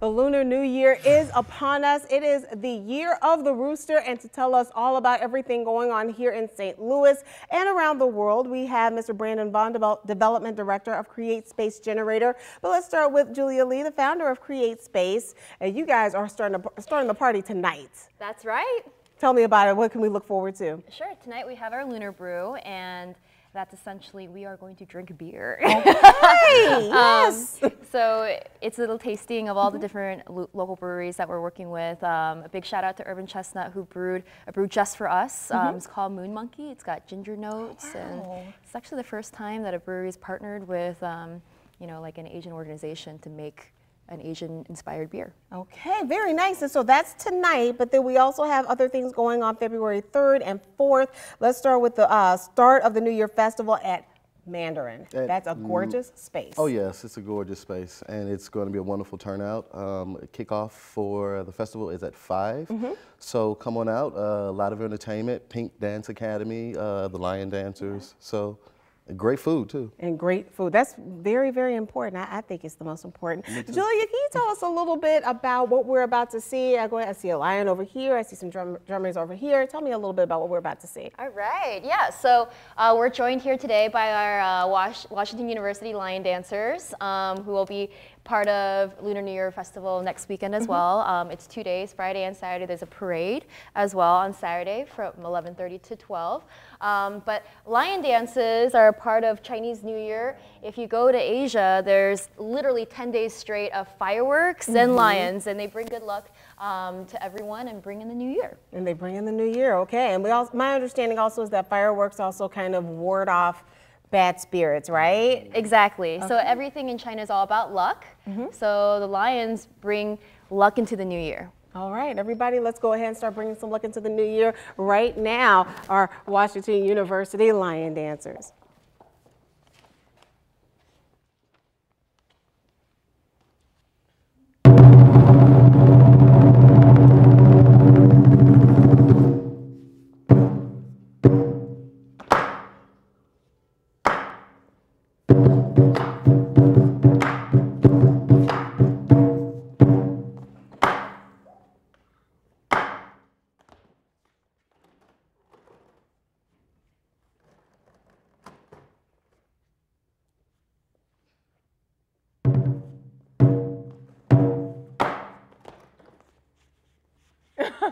The Lunar New Year is upon us. It is the year of the rooster. And to tell us all about everything going on here in St. Louis and around the world, we have Mr. Brandon Bond, Development Director of Create Space Generator. But let's start with Julia Lee, the founder of Create Space. And you guys are starting, to, starting the party tonight. That's right. Tell me about it. What can we look forward to? Sure. Tonight we have our Lunar Brew and that's essentially we are going to drink beer. Okay. Um, yes. So it's a little tasting of all mm -hmm. the mm-hmm. different lo local breweries that we're working with. Um, a big shout out to Urban Chestnut who brewed a uh, brew just for us. Mm -hmm. it's called Moon Monkey. It's got ginger notes, oh, wow. and it's actually the first time that a brewery has partnered with, um, you know, like an Asian organization to make an Asian-inspired beer. Okay, very nice. And so that's tonight, but then we also have other things going on February 3rd and 4th. Let's start with the uh, start of the New Year Festival at Mandarin. At, That's a mm, gorgeous space. Oh yes, it's a gorgeous space, and it's going to be a wonderful turnout. Um, kickoff for the festival is at 5 mm -hmm. so come on out. Uh, a lot of entertainment, Pink Dance Academy, uh, the Lion Dancers. So Great food too. And great food. That's very, very important. I, I think it's the most important. Julia, can you tell us a little bit about what we're about to see? I go, I see a lion over here. I see some drum, drummers over here. Tell me a little bit about what we're about to see. All right. Yeah. So uh, we're joined here today by our uh, Washington University lion dancers, um, who will be part of Lunar New Year Festival next weekend as mm-hmm. well. Um, it's two days, Friday and Saturday. There's a parade as well on Saturday from 11.30 to 12. Um, but lion dances are a part of Chinese New Year. If you go to Asia, there's literally 10 days straight of fireworks mm -hmm. and mm-hmm. lions, and they bring good luck um, to everyone and bring in the new year. And they bring in the new year, okay. And we all, my understanding also is that fireworks also kind of ward off bad spirits, right? Exactly. Okay. So everything in China is all about luck. Mm -hmm. So the lions bring luck into the new year. All right, everybody, let's go ahead and start bringing some luck into the new year right now. Our Washington University Lion Dancers.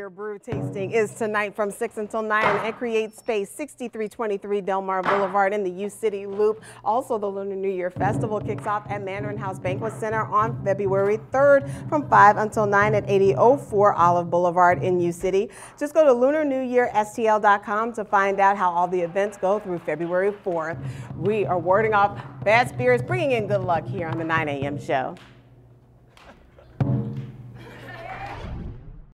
beer brew tasting is tonight from 6 until 9 at Create Space, 6323 Delmar Boulevard in the U City Loop. Also, the Lunar New Year Festival kicks off at Mandarin House Banquet Center on February 3rd from 5 until 9 at 8004 Olive Boulevard in U City. Just go to lunarnewyearstl.com to find out how all the events go through February 4th. We are warding off bad spirits, bringing in good luck here on the 9 a.m. show.